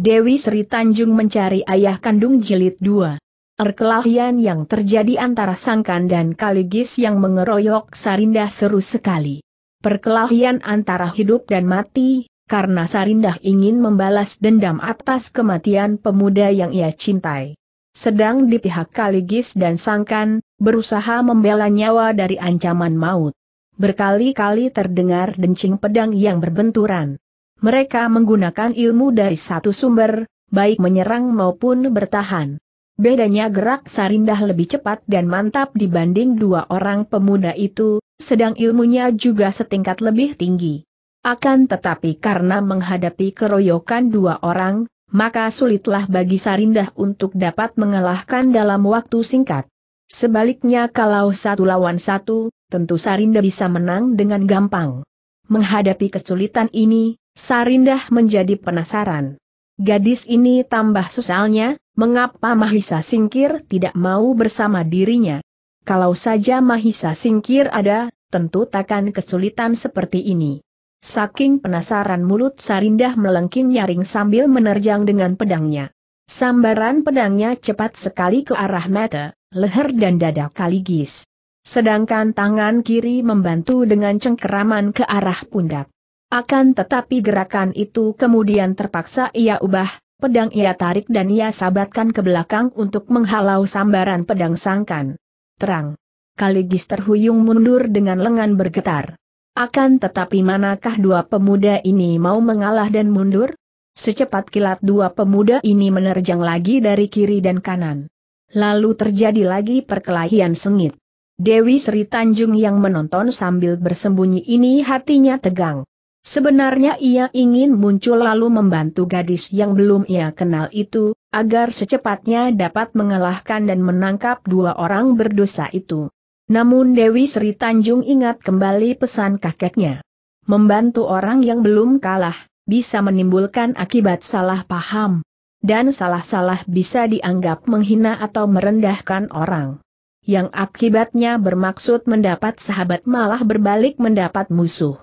Dewi Sri Tanjung mencari ayah kandung jilid 2. Perkelahian yang terjadi antara Sangkan dan Kaligis yang mengeroyok Sarindah seru sekali. Perkelahian antara hidup dan mati, karena Sarindah ingin membalas dendam atas kematian pemuda yang ia cintai. Sedang di pihak Kaligis dan Sangkan, berusaha membela nyawa dari ancaman maut. Berkali-kali terdengar dencing pedang yang berbenturan mereka menggunakan ilmu dari satu sumber, baik menyerang maupun bertahan. Bedanya gerak Sarindah lebih cepat dan mantap dibanding dua orang pemuda itu, sedang ilmunya juga setingkat lebih tinggi. Akan tetapi karena menghadapi keroyokan dua orang, maka sulitlah bagi Sarindah untuk dapat mengalahkan dalam waktu singkat. Sebaliknya kalau satu lawan satu, tentu Sarindah bisa menang dengan gampang. Menghadapi kesulitan ini, Sarindah menjadi penasaran. Gadis ini tambah sesalnya, mengapa Mahisa Singkir tidak mau bersama dirinya. Kalau saja Mahisa Singkir ada, tentu takkan kesulitan seperti ini. Saking penasaran mulut Sarindah melengking nyaring sambil menerjang dengan pedangnya. Sambaran pedangnya cepat sekali ke arah mata, leher dan dada kaligis. Sedangkan tangan kiri membantu dengan cengkeraman ke arah pundak. Akan tetapi gerakan itu kemudian terpaksa ia ubah, pedang ia tarik dan ia sabatkan ke belakang untuk menghalau sambaran pedang sangkan. Terang. Kaligis terhuyung mundur dengan lengan bergetar. Akan tetapi manakah dua pemuda ini mau mengalah dan mundur? Secepat kilat dua pemuda ini menerjang lagi dari kiri dan kanan. Lalu terjadi lagi perkelahian sengit. Dewi Sri Tanjung yang menonton sambil bersembunyi ini hatinya tegang. Sebenarnya ia ingin muncul lalu membantu gadis yang belum ia kenal itu, agar secepatnya dapat mengalahkan dan menangkap dua orang berdosa itu. Namun Dewi Sri Tanjung ingat kembali pesan kakeknya. Membantu orang yang belum kalah, bisa menimbulkan akibat salah paham. Dan salah-salah bisa dianggap menghina atau merendahkan orang. Yang akibatnya bermaksud mendapat sahabat malah berbalik mendapat musuh.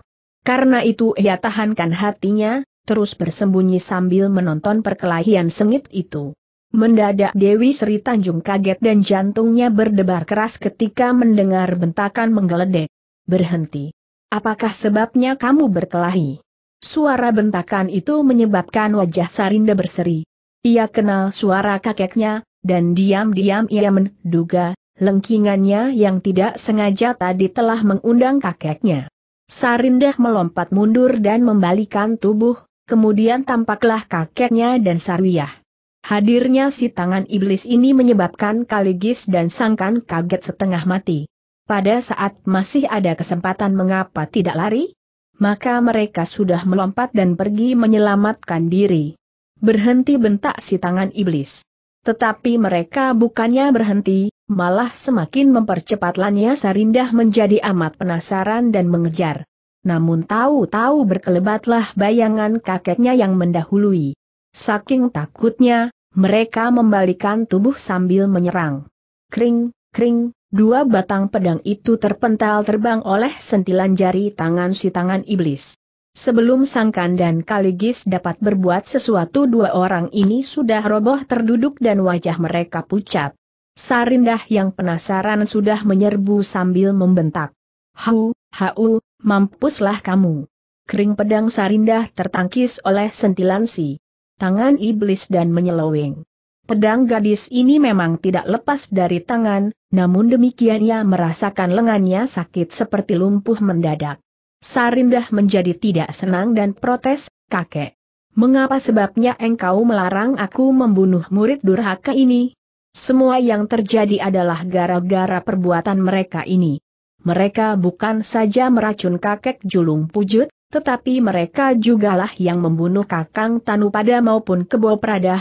Karena itu ia tahankan hatinya, terus bersembunyi sambil menonton perkelahian sengit itu. Mendadak Dewi Sri Tanjung kaget dan jantungnya berdebar keras ketika mendengar bentakan menggeledek. Berhenti. Apakah sebabnya kamu berkelahi? Suara bentakan itu menyebabkan wajah Sarinda berseri. Ia kenal suara kakeknya, dan diam-diam ia menduga, lengkingannya yang tidak sengaja tadi telah mengundang kakeknya. Sarindah melompat mundur dan membalikan tubuh, kemudian tampaklah kakeknya dan Sarwiyah. Hadirnya si tangan iblis ini menyebabkan Kaligis dan Sangkan kaget setengah mati. Pada saat masih ada kesempatan mengapa tidak lari? Maka mereka sudah melompat dan pergi menyelamatkan diri. Berhenti bentak si tangan iblis. Tetapi mereka bukannya berhenti, malah semakin mempercepat Lanya Sarindah menjadi amat penasaran dan mengejar. Namun tahu-tahu berkelebatlah bayangan kakeknya yang mendahului. Saking takutnya, mereka membalikan tubuh sambil menyerang. Kring, kring, dua batang pedang itu terpental terbang oleh sentilan jari tangan si tangan iblis. Sebelum Sangkan dan Kaligis dapat berbuat sesuatu dua orang ini sudah roboh terduduk dan wajah mereka pucat. Sarindah yang penasaran sudah menyerbu sambil membentak. Hau, hau, mampuslah kamu. Kering pedang Sarindah tertangkis oleh sentilan si tangan iblis dan menyeloweng. Pedang gadis ini memang tidak lepas dari tangan, namun demikian ia merasakan lengannya sakit seperti lumpuh mendadak. Sarindah menjadi tidak senang dan protes, kakek. Mengapa sebabnya engkau melarang aku membunuh murid durhaka ini? Semua yang terjadi adalah gara-gara perbuatan mereka ini. Mereka bukan saja meracun kakek julung pujut, tetapi mereka jugalah yang membunuh kakang Tanu pada maupun kebo pradah,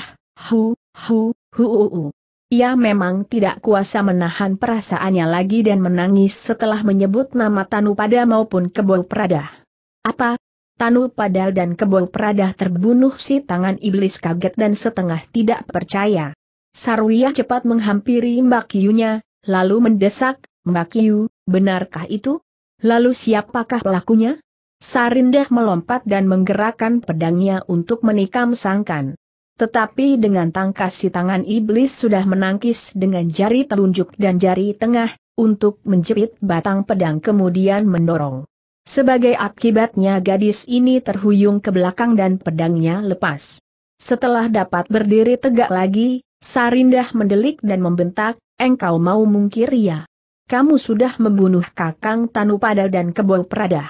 hu, hu, hu, hu, hu. Ia memang tidak kuasa menahan perasaannya lagi dan menangis setelah menyebut nama Tanu pada maupun kebo pradah. Apa? Tanu Padal dan kebo pradah terbunuh si tangan iblis kaget dan setengah tidak percaya. Sarwiyah cepat menghampiri Mbak Kiyunya, lalu mendesak, Mbak Kiyu, benarkah itu? Lalu siapakah pelakunya? Sarindah melompat dan menggerakkan pedangnya untuk menikam sangkan. Tetapi dengan tangkas si tangan iblis sudah menangkis dengan jari telunjuk dan jari tengah, untuk menjepit batang pedang kemudian mendorong. Sebagai akibatnya gadis ini terhuyung ke belakang dan pedangnya lepas. Setelah dapat berdiri tegak lagi, Sarindah mendelik dan membentak, engkau mau mungkir ya. Kamu sudah membunuh Kakang Tanupada dan Kebol Pradah.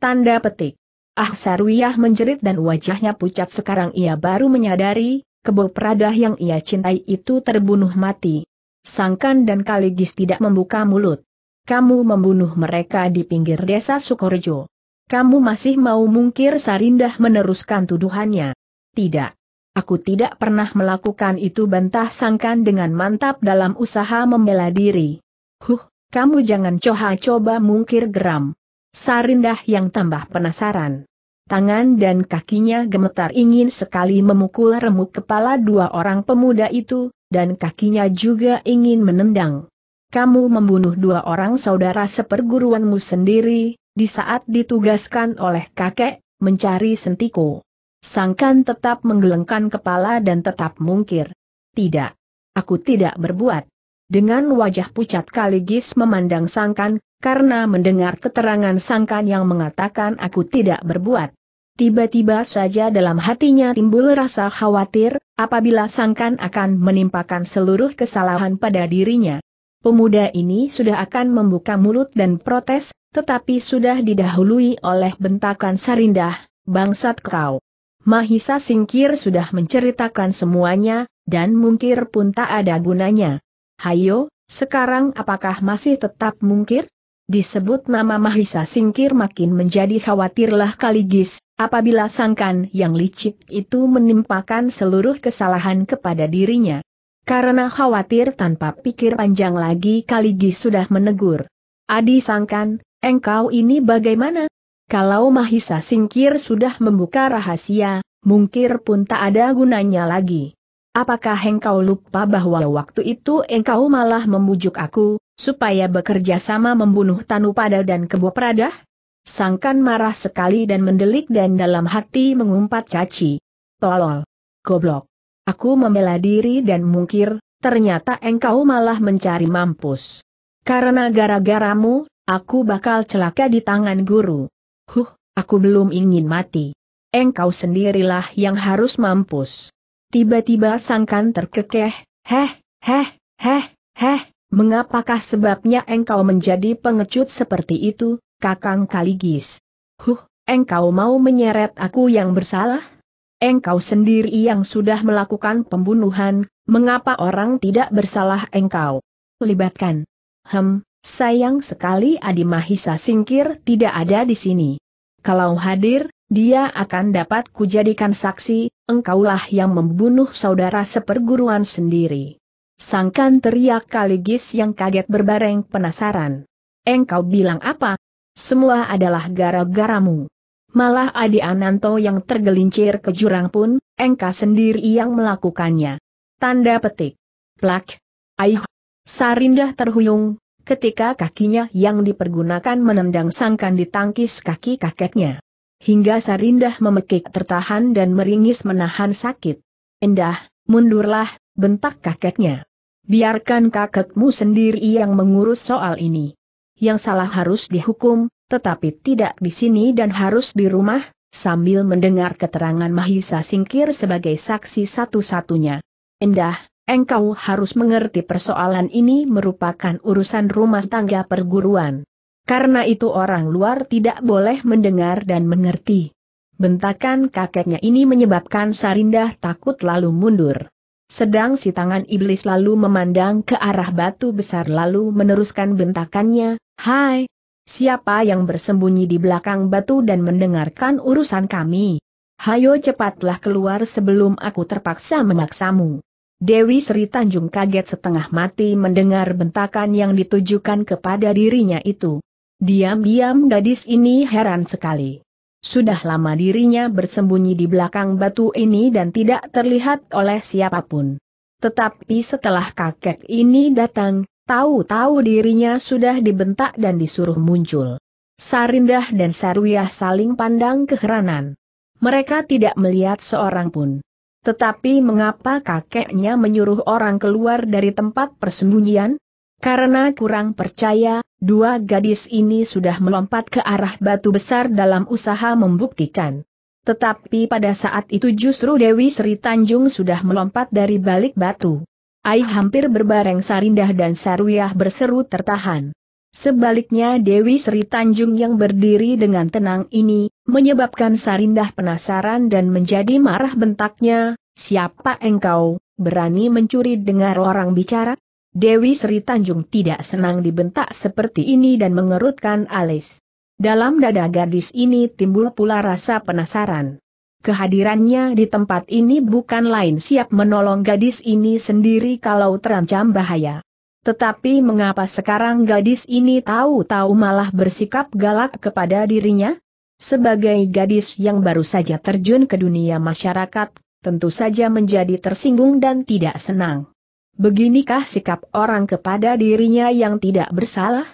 Tanda petik. Ah Sarwiyah menjerit dan wajahnya pucat sekarang ia baru menyadari, Kebol Pradah yang ia cintai itu terbunuh mati. Sangkan dan Kaligis tidak membuka mulut. Kamu membunuh mereka di pinggir desa Sukorejo. Kamu masih mau mungkir Sarindah meneruskan tuduhannya. Tidak. Aku tidak pernah melakukan itu bantah sangkan dengan mantap dalam usaha membela diri. Huh, kamu jangan coha coba mungkir geram. Sarindah yang tambah penasaran. Tangan dan kakinya gemetar ingin sekali memukul remuk kepala dua orang pemuda itu, dan kakinya juga ingin menendang. Kamu membunuh dua orang saudara seperguruanmu sendiri, di saat ditugaskan oleh kakek, mencari sentiko. Sangkan tetap menggelengkan kepala dan tetap mungkir. Tidak. Aku tidak berbuat. Dengan wajah pucat Kaligis memandang Sangkan, karena mendengar keterangan Sangkan yang mengatakan aku tidak berbuat. Tiba-tiba saja dalam hatinya timbul rasa khawatir, apabila Sangkan akan menimpakan seluruh kesalahan pada dirinya. Pemuda ini sudah akan membuka mulut dan protes, tetapi sudah didahului oleh bentakan Sarindah, bangsat kau. Mahisa Singkir sudah menceritakan semuanya, dan mungkir pun tak ada gunanya. Hayo, sekarang apakah masih tetap mungkir? Disebut nama Mahisa Singkir makin menjadi khawatirlah Kaligis, apabila sangkan yang licik itu menimpakan seluruh kesalahan kepada dirinya. Karena khawatir tanpa pikir panjang lagi Kaligis sudah menegur. Adi sangkan, engkau ini bagaimana? Kalau Mahisa Singkir sudah membuka rahasia, mungkir pun tak ada gunanya lagi. Apakah engkau lupa bahwa waktu itu engkau malah membujuk aku, supaya bekerja sama membunuh Tanupada dan Kebo Prada? Sangkan marah sekali dan mendelik dan dalam hati mengumpat caci. Tolol. Goblok. Aku membela diri dan mungkir, ternyata engkau malah mencari mampus. Karena gara-garamu, aku bakal celaka di tangan guru. Huh, aku belum ingin mati. Engkau sendirilah yang harus mampus. Tiba-tiba sangkan terkekeh, heh, heh, heh, heh, mengapakah sebabnya engkau menjadi pengecut seperti itu, kakang kaligis? Huh, engkau mau menyeret aku yang bersalah? Engkau sendiri yang sudah melakukan pembunuhan, mengapa orang tidak bersalah engkau? Libatkan. Hem, Sayang sekali Adi Mahisa Singkir tidak ada di sini. Kalau hadir, dia akan dapat kujadikan saksi, engkaulah yang membunuh saudara seperguruan sendiri. Sangkan teriak kaligis yang kaget berbareng penasaran. Engkau bilang apa? Semua adalah gara-garamu. Malah Adi Ananto yang tergelincir ke jurang pun, engkau sendiri yang melakukannya. Tanda petik. Plak. Aih. Sarindah terhuyung, ketika kakinya yang dipergunakan menendang sangkan ditangkis kaki kakeknya. Hingga Sarindah memekik tertahan dan meringis menahan sakit. Endah, mundurlah, bentak kakeknya. Biarkan kakekmu sendiri yang mengurus soal ini. Yang salah harus dihukum, tetapi tidak di sini dan harus di rumah, sambil mendengar keterangan Mahisa Singkir sebagai saksi satu-satunya. Endah, Engkau harus mengerti persoalan ini merupakan urusan rumah tangga perguruan. Karena itu orang luar tidak boleh mendengar dan mengerti. Bentakan kakeknya ini menyebabkan Sarindah takut lalu mundur. Sedang si tangan iblis lalu memandang ke arah batu besar lalu meneruskan bentakannya, Hai, siapa yang bersembunyi di belakang batu dan mendengarkan urusan kami? Hayo cepatlah keluar sebelum aku terpaksa memaksamu. Dewi Sri Tanjung kaget setengah mati mendengar bentakan yang ditujukan kepada dirinya itu. Diam-diam gadis ini heran sekali. Sudah lama dirinya bersembunyi di belakang batu ini dan tidak terlihat oleh siapapun. Tetapi setelah kakek ini datang, tahu-tahu dirinya sudah dibentak dan disuruh muncul. Sarindah dan Sarwiyah saling pandang keheranan. Mereka tidak melihat seorang pun. Tetapi mengapa kakeknya menyuruh orang keluar dari tempat persembunyian? Karena kurang percaya, dua gadis ini sudah melompat ke arah batu besar dalam usaha membuktikan. Tetapi pada saat itu justru Dewi Sri Tanjung sudah melompat dari balik batu. Ai hampir berbareng Sarindah dan Sarwiyah berseru tertahan. Sebaliknya Dewi Sri Tanjung yang berdiri dengan tenang ini, menyebabkan Sarindah penasaran dan menjadi marah bentaknya, siapa engkau, berani mencuri dengar orang bicara? Dewi Sri Tanjung tidak senang dibentak seperti ini dan mengerutkan alis. Dalam dada gadis ini timbul pula rasa penasaran. Kehadirannya di tempat ini bukan lain siap menolong gadis ini sendiri kalau terancam bahaya. Tetapi mengapa sekarang gadis ini tahu-tahu malah bersikap galak kepada dirinya? Sebagai gadis yang baru saja terjun ke dunia masyarakat, tentu saja menjadi tersinggung dan tidak senang. Beginikah sikap orang kepada dirinya yang tidak bersalah?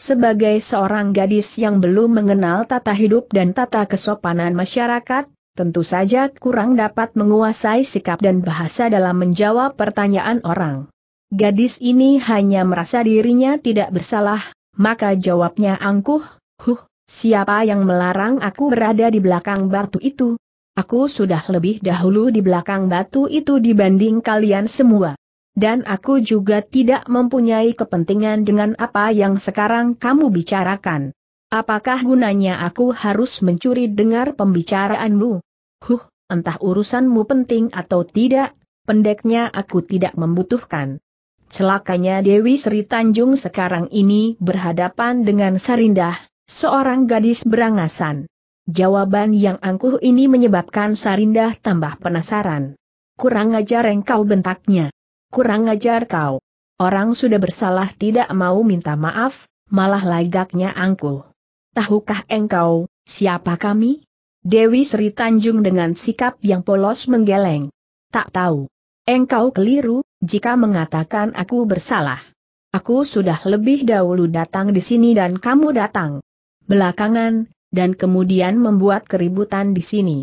Sebagai seorang gadis yang belum mengenal tata hidup dan tata kesopanan masyarakat, tentu saja kurang dapat menguasai sikap dan bahasa dalam menjawab pertanyaan orang. Gadis ini hanya merasa dirinya tidak bersalah, maka jawabnya angkuh, huh, siapa yang melarang aku berada di belakang batu itu? Aku sudah lebih dahulu di belakang batu itu dibanding kalian semua. Dan aku juga tidak mempunyai kepentingan dengan apa yang sekarang kamu bicarakan. Apakah gunanya aku harus mencuri dengar pembicaraanmu? Huh, entah urusanmu penting atau tidak, pendeknya aku tidak membutuhkan. Celakanya Dewi Sri Tanjung sekarang ini berhadapan dengan Sarindah, seorang gadis berangasan. Jawaban yang angkuh ini menyebabkan Sarindah tambah penasaran. Kurang ajar engkau bentaknya. Kurang ajar kau. Orang sudah bersalah tidak mau minta maaf, malah lagaknya angkuh. Tahukah engkau, siapa kami? Dewi Sri Tanjung dengan sikap yang polos menggeleng. Tak tahu. Engkau keliru, jika mengatakan aku bersalah. Aku sudah lebih dahulu datang di sini dan kamu datang belakangan, dan kemudian membuat keributan di sini.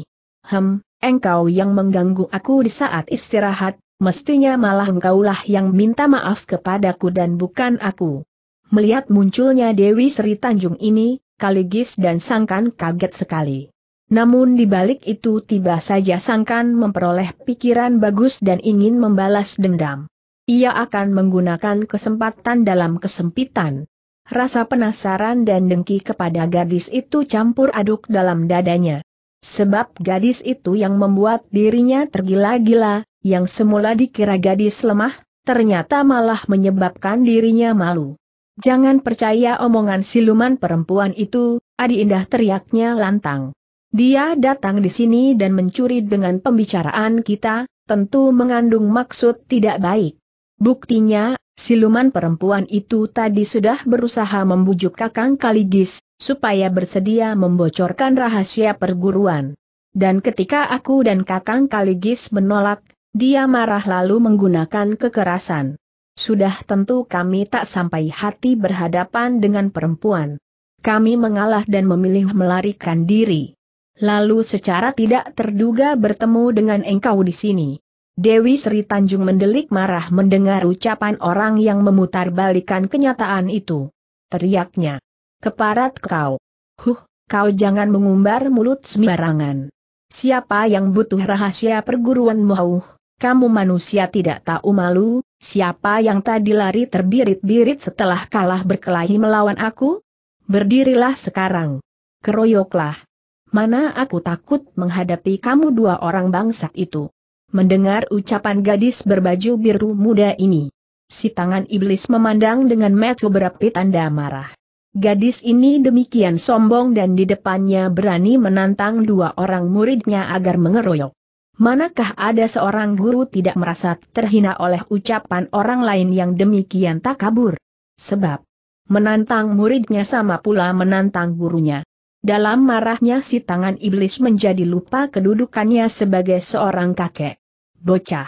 Hem, engkau yang mengganggu aku di saat istirahat, mestinya malah engkaulah yang minta maaf kepadaku dan bukan aku. Melihat munculnya Dewi Sri Tanjung ini, Kaligis dan Sangkan kaget sekali. Namun di balik itu tiba saja Sangkan memperoleh pikiran bagus dan ingin membalas dendam. Ia akan menggunakan kesempatan dalam kesempitan. Rasa penasaran dan dengki kepada gadis itu campur aduk dalam dadanya. Sebab gadis itu yang membuat dirinya tergila-gila, yang semula dikira gadis lemah, ternyata malah menyebabkan dirinya malu. Jangan percaya omongan siluman perempuan itu, Adi Indah teriaknya lantang. Dia datang di sini dan mencuri dengan pembicaraan kita, tentu mengandung maksud tidak baik. Buktinya, siluman perempuan itu tadi sudah berusaha membujuk Kakang Kaligis, supaya bersedia membocorkan rahasia perguruan. Dan ketika aku dan Kakang Kaligis menolak, dia marah lalu menggunakan kekerasan sudah tentu kami tak sampai hati berhadapan dengan perempuan. Kami mengalah dan memilih melarikan diri lalu secara tidak terduga bertemu dengan engkau di sini. Dewi Sri Tanjung mendelik marah mendengar ucapan orang yang memutarbalikan kenyataan itu. Teriaknya. Keparat kau. Huh, kau jangan mengumbar mulut sembarangan. Siapa yang butuh rahasia perguruan mau? Kamu manusia tidak tahu malu, siapa yang tadi lari terbirit-birit setelah kalah berkelahi melawan aku? Berdirilah sekarang. Keroyoklah mana aku takut menghadapi kamu dua orang bangsat itu. Mendengar ucapan gadis berbaju biru muda ini, si tangan iblis memandang dengan metu berapi tanda marah. Gadis ini demikian sombong dan di depannya berani menantang dua orang muridnya agar mengeroyok. Manakah ada seorang guru tidak merasa terhina oleh ucapan orang lain yang demikian tak kabur? Sebab, menantang muridnya sama pula menantang gurunya. Dalam marahnya si tangan iblis menjadi lupa kedudukannya sebagai seorang kakek. Bocah.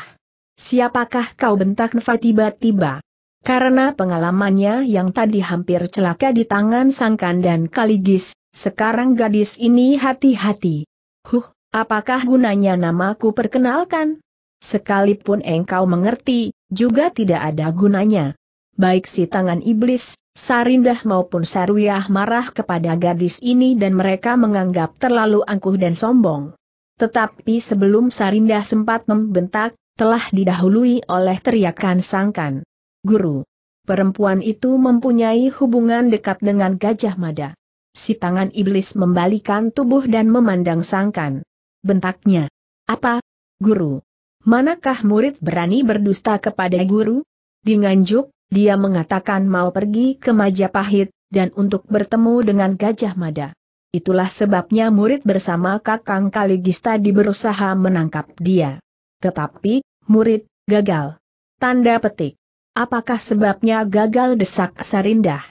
Siapakah kau bentak Nfa tiba-tiba? Karena pengalamannya yang tadi hampir celaka di tangan Sangkan dan Kaligis, sekarang gadis ini hati-hati. Huh, apakah gunanya namaku perkenalkan? Sekalipun engkau mengerti, juga tidak ada gunanya baik si tangan iblis, Sarindah maupun Saruyah marah kepada gadis ini dan mereka menganggap terlalu angkuh dan sombong. Tetapi sebelum Sarindah sempat membentak, telah didahului oleh teriakan sangkan. Guru. Perempuan itu mempunyai hubungan dekat dengan Gajah Mada. Si tangan iblis membalikan tubuh dan memandang sangkan. Bentaknya. Apa? Guru. Manakah murid berani berdusta kepada guru? Di Nganjuk, dia mengatakan mau pergi ke Majapahit, dan untuk bertemu dengan Gajah Mada. Itulah sebabnya murid bersama Kakang Kaligista di berusaha menangkap dia. Tetapi, murid, gagal. Tanda petik. Apakah sebabnya gagal desak Sarindah?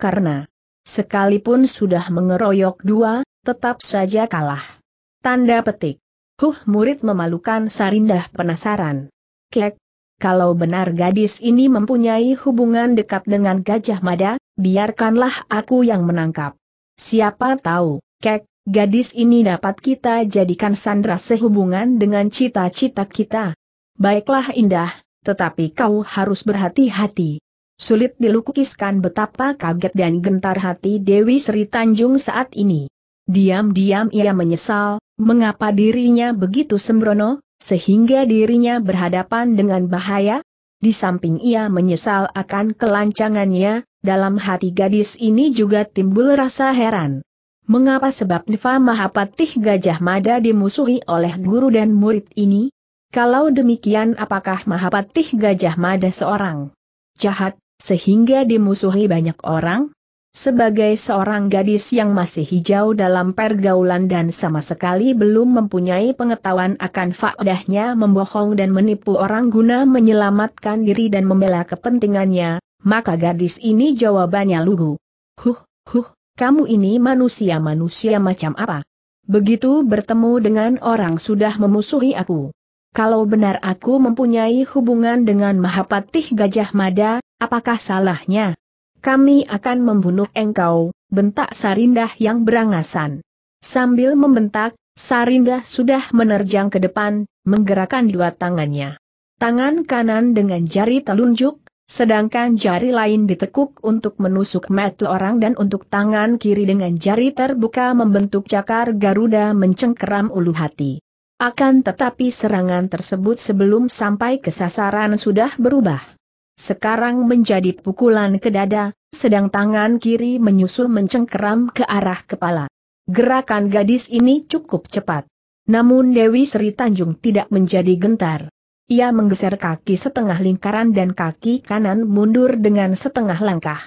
Karena, sekalipun sudah mengeroyok dua, tetap saja kalah. Tanda petik. Huh murid memalukan Sarindah penasaran. Kek, kalau benar gadis ini mempunyai hubungan dekat dengan Gajah Mada, biarkanlah aku yang menangkap. Siapa tahu, kek, gadis ini dapat kita jadikan sandra sehubungan dengan cita-cita kita. Baiklah indah, tetapi kau harus berhati-hati. Sulit dilukiskan betapa kaget dan gentar hati Dewi Sri Tanjung saat ini. Diam-diam ia menyesal, mengapa dirinya begitu sembrono, sehingga dirinya berhadapan dengan bahaya? Di samping ia menyesal akan kelancangannya, dalam hati gadis ini juga timbul rasa heran. Mengapa sebab Nifa Mahapatih Gajah Mada dimusuhi oleh guru dan murid ini? Kalau demikian apakah Mahapatih Gajah Mada seorang jahat, sehingga dimusuhi banyak orang? Sebagai seorang gadis yang masih hijau dalam pergaulan dan sama sekali belum mempunyai pengetahuan akan faedahnya membohong dan menipu orang guna menyelamatkan diri dan membela kepentingannya, maka gadis ini jawabannya lugu. Huh, huh, kamu ini manusia-manusia macam apa? Begitu bertemu dengan orang sudah memusuhi aku. Kalau benar aku mempunyai hubungan dengan Mahapatih Gajah Mada, apakah salahnya? Kami akan membunuh engkau, bentak Sarindah yang berangasan. Sambil membentak, Sarindah sudah menerjang ke depan, menggerakkan dua tangannya. Tangan kanan dengan jari telunjuk, sedangkan jari lain ditekuk untuk menusuk metu orang dan untuk tangan kiri dengan jari terbuka membentuk cakar Garuda mencengkeram ulu hati. Akan tetapi serangan tersebut sebelum sampai ke sasaran sudah berubah sekarang menjadi pukulan ke dada, sedang tangan kiri menyusul mencengkeram ke arah kepala. Gerakan gadis ini cukup cepat. Namun Dewi Sri Tanjung tidak menjadi gentar. Ia menggeser kaki setengah lingkaran dan kaki kanan mundur dengan setengah langkah.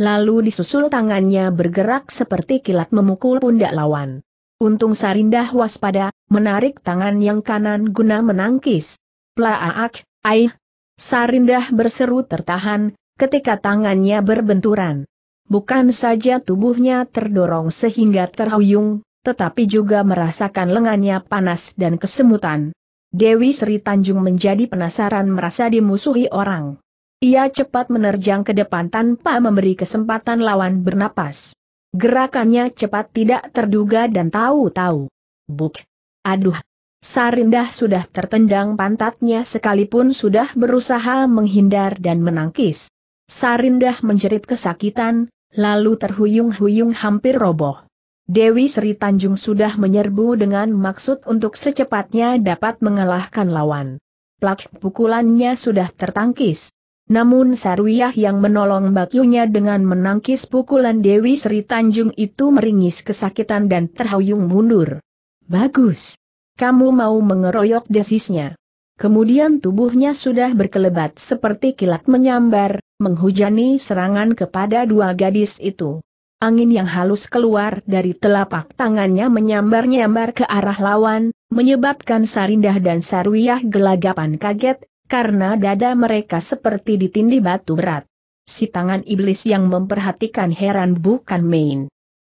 Lalu disusul tangannya bergerak seperti kilat memukul pundak lawan. Untung Sarindah waspada, menarik tangan yang kanan guna menangkis. Plaaak, aih, Sarindah berseru tertahan, ketika tangannya berbenturan. Bukan saja tubuhnya terdorong sehingga terhuyung, tetapi juga merasakan lengannya panas dan kesemutan. Dewi Sri Tanjung menjadi penasaran merasa dimusuhi orang. Ia cepat menerjang ke depan tanpa memberi kesempatan lawan bernapas. Gerakannya cepat tidak terduga dan tahu-tahu. Buk. Aduh, Sarindah sudah tertendang pantatnya sekalipun sudah berusaha menghindar dan menangkis. Sarindah menjerit kesakitan, lalu terhuyung-huyung hampir roboh. Dewi Sri Tanjung sudah menyerbu dengan maksud untuk secepatnya dapat mengalahkan lawan. Plak pukulannya sudah tertangkis. Namun Sarwiyah yang menolong bakunya dengan menangkis pukulan Dewi Sri Tanjung itu meringis kesakitan dan terhuyung mundur. Bagus kamu mau mengeroyok desisnya. Kemudian tubuhnya sudah berkelebat seperti kilat menyambar, menghujani serangan kepada dua gadis itu. Angin yang halus keluar dari telapak tangannya menyambar-nyambar ke arah lawan, menyebabkan Sarindah dan Sarwiyah gelagapan kaget, karena dada mereka seperti ditindih batu berat. Si tangan iblis yang memperhatikan heran bukan main.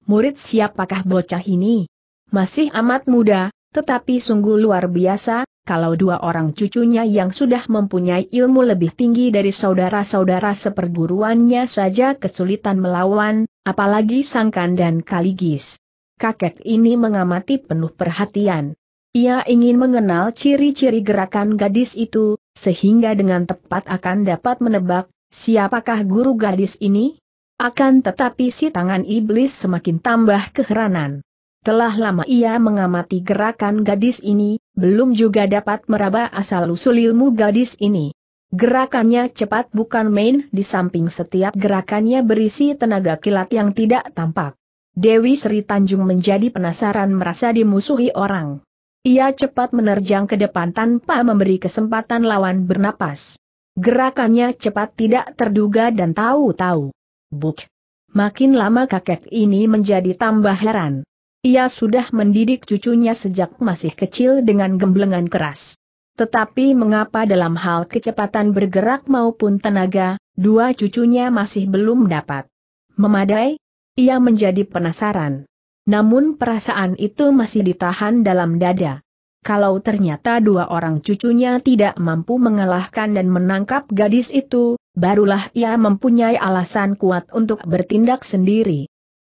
Murid siapakah bocah ini? Masih amat muda, tetapi sungguh luar biasa, kalau dua orang cucunya yang sudah mempunyai ilmu lebih tinggi dari saudara-saudara seperguruannya saja kesulitan melawan, apalagi Sangkan dan Kaligis. Kakek ini mengamati penuh perhatian. Ia ingin mengenal ciri-ciri gerakan gadis itu, sehingga dengan tepat akan dapat menebak, siapakah guru gadis ini? Akan tetapi si tangan iblis semakin tambah keheranan. Telah lama ia mengamati gerakan gadis ini, belum juga dapat meraba asal-usul ilmu gadis ini. Gerakannya cepat bukan main, di samping setiap gerakannya berisi tenaga kilat yang tidak tampak. Dewi Sri Tanjung menjadi penasaran merasa dimusuhi orang. Ia cepat menerjang ke depan tanpa memberi kesempatan lawan bernapas. Gerakannya cepat tidak terduga dan tahu-tahu. Buk. Makin lama kakek ini menjadi tambah heran. Ia sudah mendidik cucunya sejak masih kecil dengan gemblengan keras. Tetapi mengapa dalam hal kecepatan bergerak maupun tenaga, dua cucunya masih belum dapat memadai? Ia menjadi penasaran. Namun perasaan itu masih ditahan dalam dada. Kalau ternyata dua orang cucunya tidak mampu mengalahkan dan menangkap gadis itu, barulah ia mempunyai alasan kuat untuk bertindak sendiri.